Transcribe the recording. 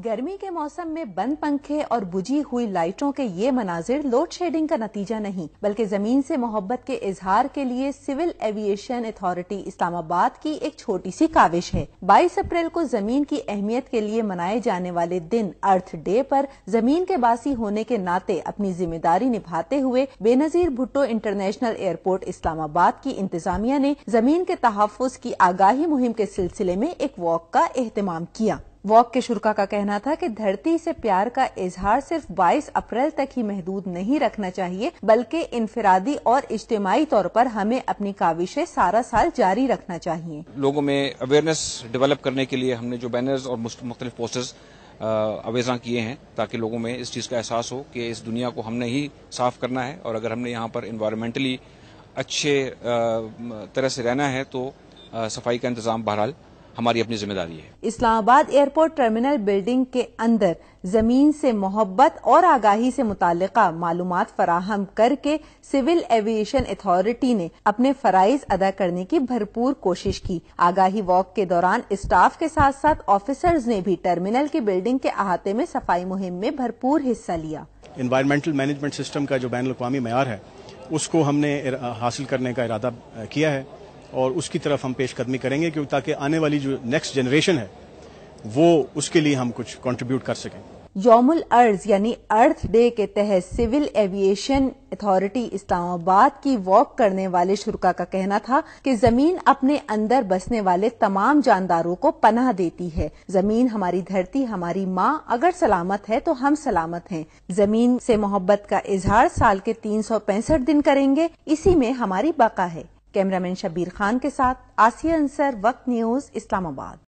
गर्मी के मौसम में बंद पंखे और बुझी हुई लाइटों के ये मनाजिर लोड शेडिंग का नतीजा नहीं बल्कि जमीन से मोहब्बत के इजहार के लिए सिविल एविएशन अथॉरिटी इस्लामाबाद की एक छोटी सी काविश है 22 अप्रैल को जमीन की अहमियत के लिए मनाए जाने वाले दिन अर्थ डे पर जमीन के बासी होने के नाते अपनी जिम्मेदारी निभाते हुए बेनजीर भुट्टो इंटरनेशनल एयरपोर्ट इस्लामाबाद की इंतजामिया ने जमीन के तहफ़ की आगाही मुहिम के सिलसिले में एक वॉक का एहतमाम किया वॉक के शुरका का कहना था कि धरती से प्यार का इजहार सिर्फ 22 अप्रैल तक ही महदूद नहीं रखना चाहिए बल्कि इनफरादी और इज्तमाही तौर पर हमें अपनी काविशें सारा साल जारी रखना चाहिए लोगों में अवेयरनेस डेवलप करने के लिए हमने जो बैनर्स और मुख्तलिफ पोस्टर्स अवेजा किए हैं ताकि लोगों में इस चीज़ का एहसास हो कि इस दुनिया को हमने ही साफ करना है और अगर हमने यहाँ पर इन्वायरमेंटली अच्छे तरह से रहना है तो सफाई का इंतज़ाम बहरहाल हमारी अपनी जिम्मेदारी है इस्लामाबाद एयरपोर्ट टर्मिनल बिल्डिंग के अंदर जमीन से मोहब्बत और आगाही से मुतल मालूम फराहम करके सिविल एविएशन अथॉरिटी ने अपने फरज अदा करने की भरपूर कोशिश की आगाही वॉक के दौरान स्टाफ के साथ साथ ऑफिसर्स ने भी टर्मिनल की बिल्डिंग के अहाते में सफाई मुहिम में भरपूर हिस्सा लिया इन्वायरमेंटल मैनेजमेंट सिस्टम का जो बैन अवी मैार है उसको हमने हासिल करने का इरादा किया है और उसकी तरफ हम पेश कदमी करेंगे क्योंकि ताकि आने वाली जो नेक्स्ट जनरेशन है वो उसके लिए हम कुछ कंट्रीब्यूट कर सकें योमुल अर्ज यानी अर्थ डे के तहत सिविल एविएशन अथॉरिटी इस्लामाबाद की वॉक करने वाले शुरा का कहना था कि जमीन अपने अंदर बसने वाले तमाम जानदारों को पनाह देती है जमीन हमारी धरती हमारी माँ अगर सलामत है तो हम सलामत हैं जमीन से मोहब्बत का इजहार साल के तीन दिन करेंगे इसी में हमारी बका है कैमरामैन शबीर खान के साथ आसिया अंसर वक्त न्यूज इस्लामाबाद